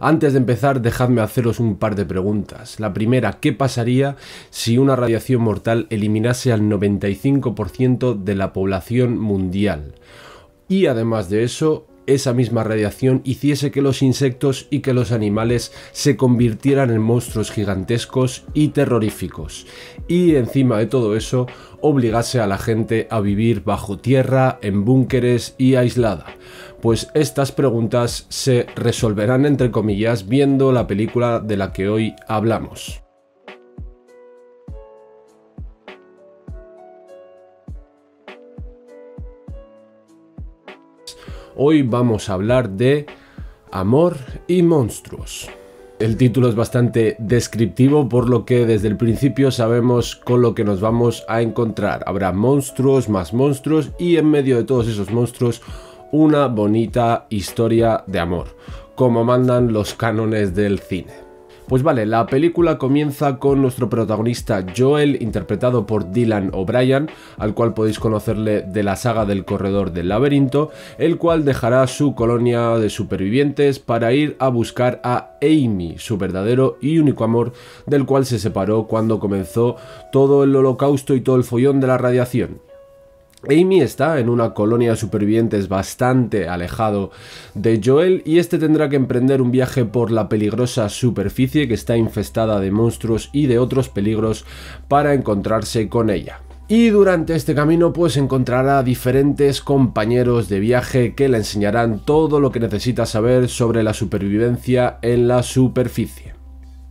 Antes de empezar, dejadme haceros un par de preguntas. La primera, ¿qué pasaría si una radiación mortal eliminase al 95% de la población mundial? Y además de eso, esa misma radiación hiciese que los insectos y que los animales se convirtieran en monstruos gigantescos y terroríficos. Y encima de todo eso, obligase a la gente a vivir bajo tierra, en búnkeres y aislada. Pues estas preguntas se resolverán entre comillas viendo la película de la que hoy hablamos. Hoy vamos a hablar de amor y monstruos. El título es bastante descriptivo, por lo que desde el principio sabemos con lo que nos vamos a encontrar. Habrá monstruos, más monstruos y en medio de todos esos monstruos una bonita historia de amor, como mandan los cánones del cine. Pues vale, la película comienza con nuestro protagonista Joel, interpretado por Dylan O'Brien, al cual podéis conocerle de la saga del Corredor del Laberinto, el cual dejará su colonia de supervivientes para ir a buscar a Amy, su verdadero y único amor, del cual se separó cuando comenzó todo el holocausto y todo el follón de la radiación. Amy está en una colonia de supervivientes bastante alejado de Joel y este tendrá que emprender un viaje por la peligrosa superficie que está infestada de monstruos y de otros peligros para encontrarse con ella. Y durante este camino pues encontrará diferentes compañeros de viaje que le enseñarán todo lo que necesita saber sobre la supervivencia en la superficie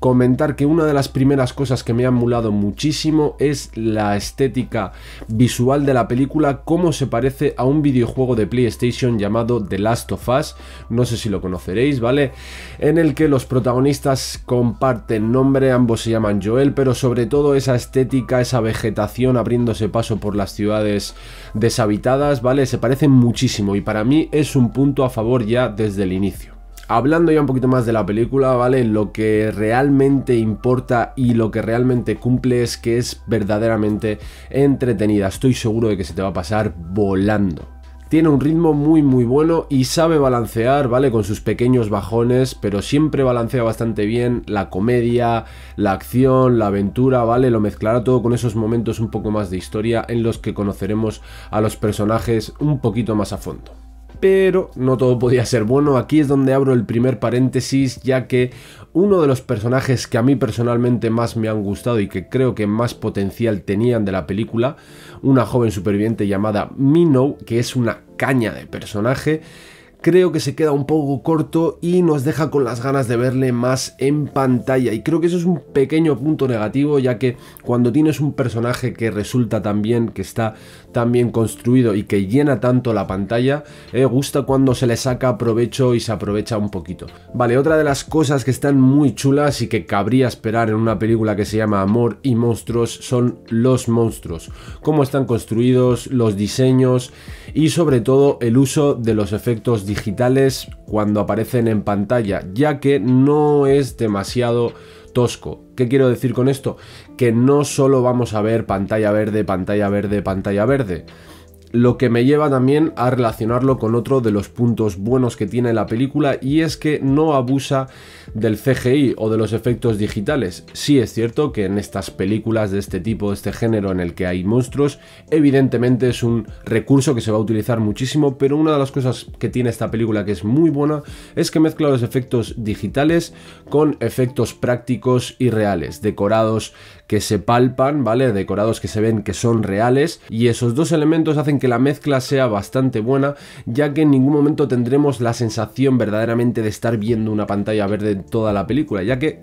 comentar que una de las primeras cosas que me ha mulado muchísimo es la estética visual de la película, cómo se parece a un videojuego de PlayStation llamado The Last of Us, no sé si lo conoceréis, ¿vale? En el que los protagonistas comparten nombre, ambos se llaman Joel, pero sobre todo esa estética, esa vegetación abriéndose paso por las ciudades deshabitadas, ¿vale? Se parecen muchísimo y para mí es un punto a favor ya desde el inicio hablando ya un poquito más de la película, ¿vale? Lo que realmente importa y lo que realmente cumple es que es verdaderamente entretenida. Estoy seguro de que se te va a pasar volando. Tiene un ritmo muy muy bueno y sabe balancear, ¿vale? Con sus pequeños bajones, pero siempre balancea bastante bien la comedia, la acción, la aventura, ¿vale? Lo mezclará todo con esos momentos un poco más de historia en los que conoceremos a los personajes un poquito más a fondo pero no todo podía ser bueno. Aquí es donde abro el primer paréntesis, ya que uno de los personajes que a mí personalmente más me han gustado y que creo que más potencial tenían de la película, una joven superviviente llamada minow que es una caña de personaje, creo que se queda un poco corto y nos deja con las ganas de verle más en pantalla. Y creo que eso es un pequeño punto negativo, ya que cuando tienes un personaje que resulta tan bien, que está tan bien construido y que llena tanto la pantalla, eh, gusta cuando se le saca provecho y se aprovecha un poquito. Vale, otra de las cosas que están muy chulas y que cabría esperar en una película que se llama Amor y Monstruos son los monstruos. Cómo están construidos, los diseños y sobre todo el uso de los efectos digitales cuando aparecen en pantalla, ya que no es demasiado tosco. ¿Qué quiero decir con esto? Que no solo vamos a ver pantalla verde, pantalla verde, pantalla verde lo que me lleva también a relacionarlo con otro de los puntos buenos que tiene la película y es que no abusa del CGI o de los efectos digitales. Sí es cierto que en estas películas de este tipo, de este género en el que hay monstruos, evidentemente es un recurso que se va a utilizar muchísimo, pero una de las cosas que tiene esta película que es muy buena es que mezcla los efectos digitales con efectos prácticos y reales, decorados que se palpan, ¿vale? Decorados que se ven que son reales y esos dos elementos hacen que la mezcla sea bastante buena, ya que en ningún momento tendremos la sensación verdaderamente de estar viendo una pantalla verde en toda la película, ya que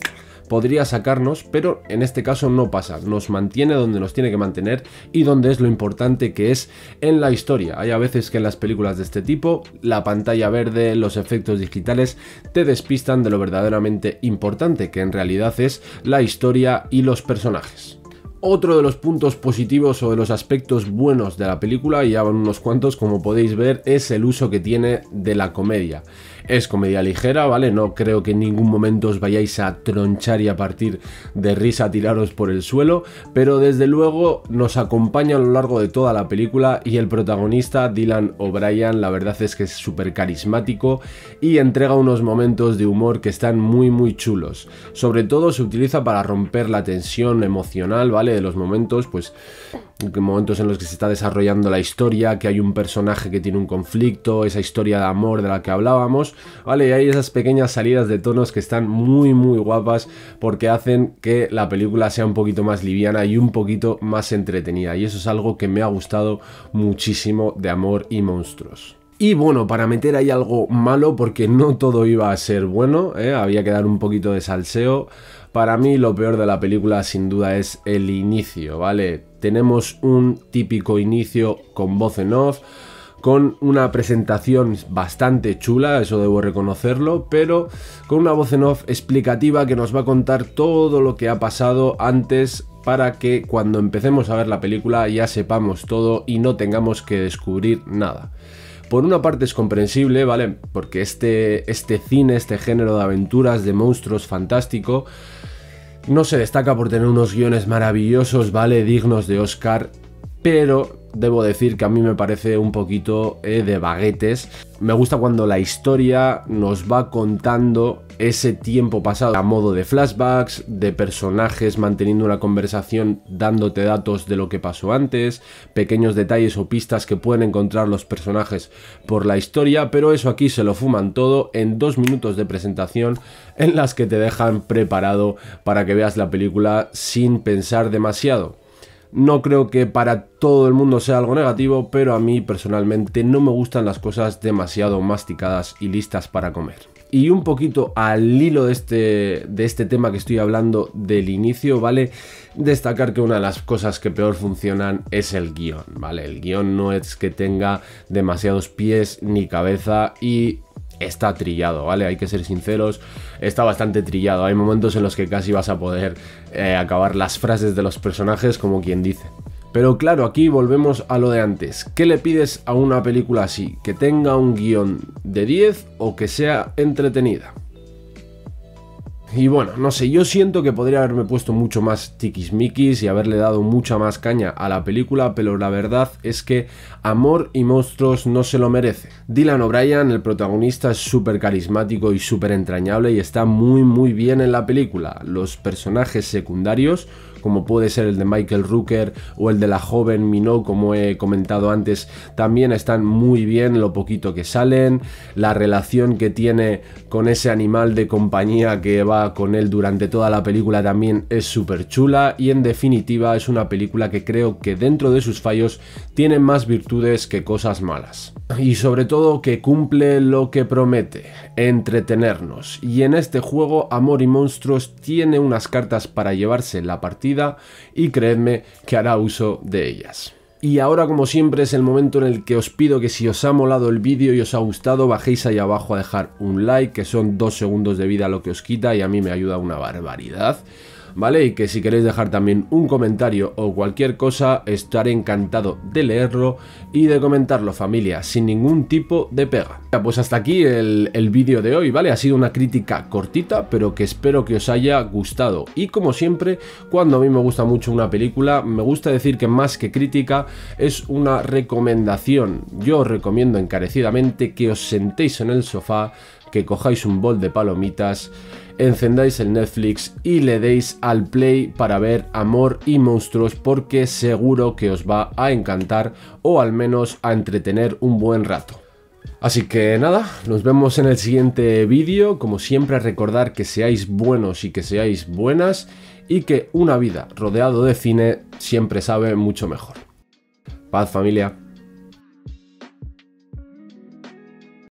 podría sacarnos, pero en este caso no pasa, nos mantiene donde nos tiene que mantener y donde es lo importante que es en la historia. Hay a veces que en las películas de este tipo, la pantalla verde, los efectos digitales te despistan de lo verdaderamente importante, que en realidad es la historia y los personajes. Otro de los puntos positivos o de los aspectos buenos de la película, y ya van unos cuantos como podéis ver, es el uso que tiene de la comedia. Es comedia ligera, ¿vale? No creo que en ningún momento os vayáis a tronchar y a partir de risa, tiraros por el suelo, pero desde luego nos acompaña a lo largo de toda la película y el protagonista, Dylan O'Brien, la verdad es que es súper carismático y entrega unos momentos de humor que están muy muy chulos. Sobre todo se utiliza para romper la tensión emocional, ¿vale? de los momentos, pues momentos en los que se está desarrollando la historia, que hay un personaje que tiene un conflicto, esa historia de amor de la que hablábamos, ¿vale? Y hay esas pequeñas salidas de tonos que están muy, muy guapas porque hacen que la película sea un poquito más liviana y un poquito más entretenida. Y eso es algo que me ha gustado muchísimo de Amor y Monstruos. Y bueno, para meter ahí algo malo, porque no todo iba a ser bueno, ¿eh? había que dar un poquito de salseo. Para mí lo peor de la película sin duda es el inicio, ¿vale? Tenemos un típico inicio con voz en off, con una presentación bastante chula, eso debo reconocerlo, pero con una voz en off explicativa que nos va a contar todo lo que ha pasado antes para que cuando empecemos a ver la película ya sepamos todo y no tengamos que descubrir nada. Por una parte es comprensible, ¿vale? Porque este, este cine, este género de aventuras, de monstruos fantástico, no se destaca por tener unos guiones maravillosos, ¿vale? Dignos de Oscar, pero debo decir que a mí me parece un poquito eh, de baguetes. Me gusta cuando la historia nos va contando ese tiempo pasado a modo de flashbacks, de personajes manteniendo una conversación dándote datos de lo que pasó antes, pequeños detalles o pistas que pueden encontrar los personajes por la historia, pero eso aquí se lo fuman todo en dos minutos de presentación en las que te dejan preparado para que veas la película sin pensar demasiado. No creo que para todo el mundo sea algo negativo, pero a mí personalmente no me gustan las cosas demasiado masticadas y listas para comer y un poquito al hilo de este, de este tema que estoy hablando del inicio, ¿vale? Destacar que una de las cosas que peor funcionan es el guión, ¿vale? El guión no es que tenga demasiados pies ni cabeza y está trillado, ¿vale? Hay que ser sinceros, está bastante trillado. Hay momentos en los que casi vas a poder eh, acabar las frases de los personajes como quien dice. Pero claro, aquí volvemos a lo de antes. ¿Qué le pides a una película así? ¿Que tenga un guión de 10 o que sea entretenida? Y bueno, no sé, yo siento que podría haberme puesto mucho más tiquismiquis y haberle dado mucha más caña a la película, pero la verdad es que Amor y Monstruos no se lo merece. Dylan O'Brien, el protagonista, es súper carismático y súper entrañable y está muy muy bien en la película. Los personajes secundarios como puede ser el de Michael Rooker o el de la joven Minou como he comentado antes, también están muy bien lo poquito que salen, la relación que tiene con ese animal de compañía que va con él durante toda la película también es súper chula y en definitiva es una película que creo que dentro de sus fallos tiene más virtudes que cosas malas. Y sobre todo que cumple lo que promete, entretenernos. Y en este juego Amor y Monstruos tiene unas cartas para llevarse la partida y creedme que hará uso de ellas. Y ahora como siempre es el momento en el que os pido que si os ha molado el vídeo y os ha gustado bajéis ahí abajo a dejar un like que son dos segundos de vida lo que os quita y a mí me ayuda una barbaridad. ¿vale? Y que si queréis dejar también un comentario o cualquier cosa, estaré encantado de leerlo y de comentarlo, familia, sin ningún tipo de pega. Pues hasta aquí el, el vídeo de hoy, ¿vale? Ha sido una crítica cortita, pero que espero que os haya gustado. Y como siempre, cuando a mí me gusta mucho una película, me gusta decir que más que crítica, es una recomendación. Yo os recomiendo encarecidamente que os sentéis en el sofá, que cojáis un bol de palomitas encendáis el Netflix y le deis al play para ver Amor y Monstruos porque seguro que os va a encantar o al menos a entretener un buen rato. Así que nada, nos vemos en el siguiente vídeo. Como siempre, recordar que seáis buenos y que seáis buenas y que una vida rodeado de cine siempre sabe mucho mejor. Paz familia.